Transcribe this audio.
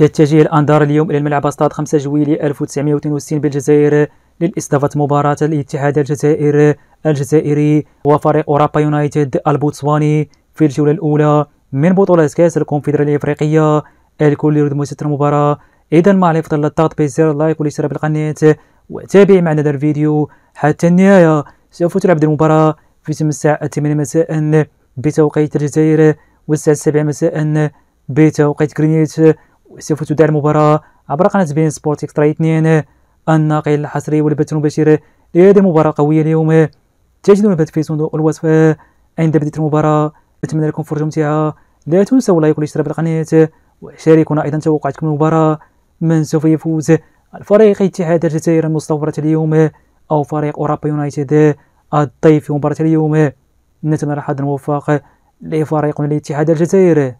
تتجه الأندار اليوم إلى الملعب استاد 5 جويلية 1962 بالجزائر للاستضافة مباراة الاتحاد الجزائر الجزائري وفريق أوروبا يونايتد البوتسواني في الجولة الأولى من بطولة كأس الكونفدرالية الإفريقية الكل يريد مسيرة المباراة إذا مع عليك فضل الضغط بزر اللايك والاشتراك بالقناة وتابع معنا هذا الفيديو حتى النهاية سوف تلعب المباراة في تم الساعة 8 مساء بتوقيت الجزائر والساعة 7 مساء بتوقيت غرينيتش وسوف تدار المباراة عبر قناة بين سبورت اكسترا 2 الناقل الحصري والبث المباشر لهذه المباراة قوية اليوم تجدون البث في صندوق الوصف عند بداية المباراة أتمنى لكم فرجة ممتعة لا تنسوا اللايك والاشتراك بالقناة وشاركونا أيضا توقعاتكم المباراة من سوف يفوز الفريق اتحاد الجزائر المستورة اليوم أو فريق أوروبا يونايتد الضيف في مباراة اليوم نتمنى الحظ الموفق لفريقنا الاتحاد الجزائري